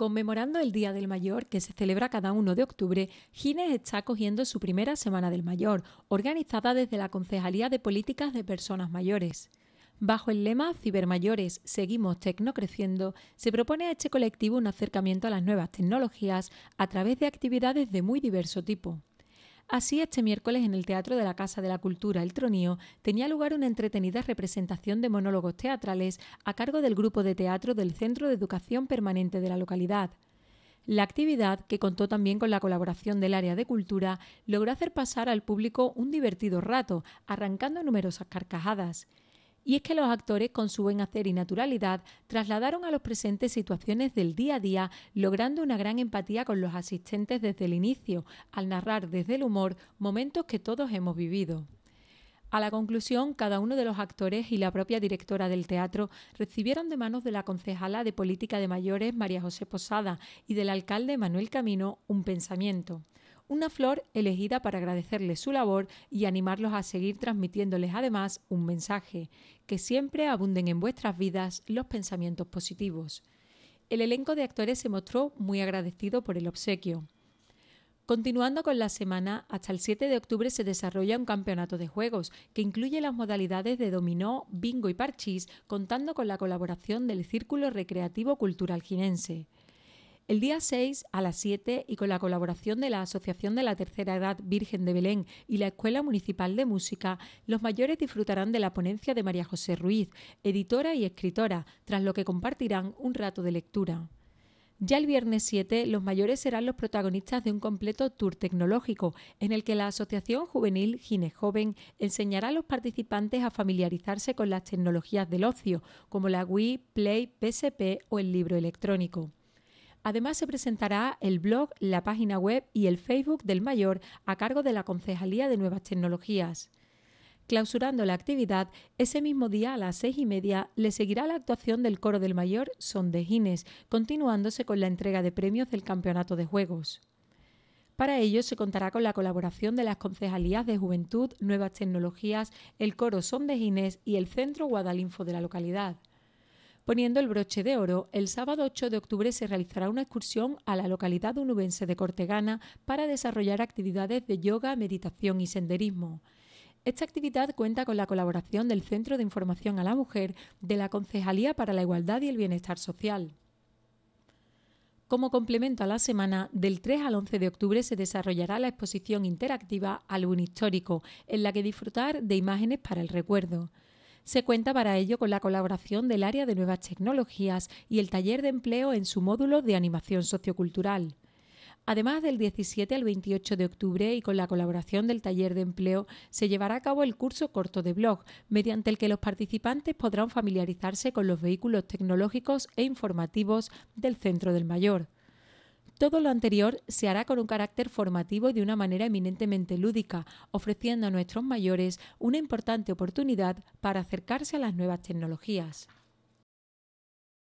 Conmemorando el Día del Mayor, que se celebra cada 1 de octubre, Gines está acogiendo su primera Semana del Mayor, organizada desde la Concejalía de Políticas de Personas Mayores. Bajo el lema Cibermayores, seguimos tecnocreciendo, se propone a este colectivo un acercamiento a las nuevas tecnologías a través de actividades de muy diverso tipo. Así, este miércoles en el Teatro de la Casa de la Cultura El Tronío tenía lugar una entretenida representación de monólogos teatrales a cargo del grupo de teatro del Centro de Educación Permanente de la localidad. La actividad, que contó también con la colaboración del área de cultura, logró hacer pasar al público un divertido rato, arrancando numerosas carcajadas y es que los actores con su buen hacer y naturalidad trasladaron a los presentes situaciones del día a día, logrando una gran empatía con los asistentes desde el inicio, al narrar desde el humor momentos que todos hemos vivido. A la conclusión, cada uno de los actores y la propia directora del teatro recibieron de manos de la concejala de Política de Mayores, María José Posada, y del alcalde Manuel Camino, un pensamiento una flor elegida para agradecerles su labor y animarlos a seguir transmitiéndoles además un mensaje, que siempre abunden en vuestras vidas los pensamientos positivos. El elenco de actores se mostró muy agradecido por el obsequio. Continuando con la semana, hasta el 7 de octubre se desarrolla un campeonato de juegos que incluye las modalidades de dominó, bingo y parchís, contando con la colaboración del Círculo Recreativo Cultural Ginense. El día 6 a las 7 y con la colaboración de la Asociación de la Tercera Edad Virgen de Belén y la Escuela Municipal de Música, los mayores disfrutarán de la ponencia de María José Ruiz, editora y escritora, tras lo que compartirán un rato de lectura. Ya el viernes 7, los mayores serán los protagonistas de un completo tour tecnológico, en el que la Asociación Juvenil Gine Joven enseñará a los participantes a familiarizarse con las tecnologías del ocio, como la Wii, Play, PSP o el libro electrónico. Además se presentará el blog, la página web y el Facebook del mayor a cargo de la Concejalía de Nuevas Tecnologías. Clausurando la actividad, ese mismo día a las seis y media le seguirá la actuación del coro del mayor Son de Gines, continuándose con la entrega de premios del Campeonato de Juegos. Para ello se contará con la colaboración de las concejalías de Juventud, Nuevas Tecnologías, el Coro Son de Ginés y el Centro Guadalinfo de la localidad. Poniendo el broche de oro, el sábado 8 de octubre se realizará una excursión a la localidad unubense de Cortegana para desarrollar actividades de yoga, meditación y senderismo. Esta actividad cuenta con la colaboración del Centro de Información a la Mujer de la Concejalía para la Igualdad y el Bienestar Social. Como complemento a la semana, del 3 al 11 de octubre se desarrollará la exposición interactiva Álbum Histórico, en la que disfrutar de imágenes para el recuerdo. Se cuenta para ello con la colaboración del área de nuevas tecnologías y el taller de empleo en su módulo de animación sociocultural. Además, del 17 al 28 de octubre y con la colaboración del taller de empleo, se llevará a cabo el curso corto de blog, mediante el que los participantes podrán familiarizarse con los vehículos tecnológicos e informativos del Centro del Mayor. Todo lo anterior se hará con un carácter formativo y de una manera eminentemente lúdica, ofreciendo a nuestros mayores una importante oportunidad para acercarse a las nuevas tecnologías.